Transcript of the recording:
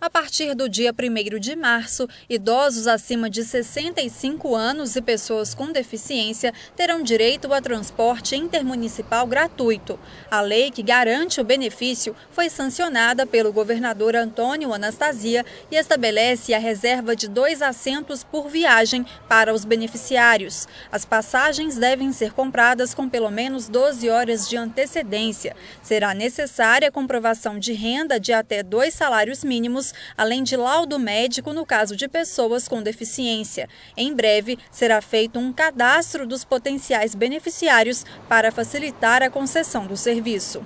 A partir do dia 1 de março, idosos acima de 65 anos e pessoas com deficiência terão direito a transporte intermunicipal gratuito. A lei que garante o benefício foi sancionada pelo governador Antônio Anastasia e estabelece a reserva de dois assentos por viagem para os beneficiários. As passagens devem ser compradas com pelo menos 12 horas de antecedência. Será necessária a comprovação de renda de até dois salários mínimos anos, além de laudo médico no caso de pessoas com deficiência. Em breve, será feito um cadastro dos potenciais beneficiários para facilitar a concessão do serviço.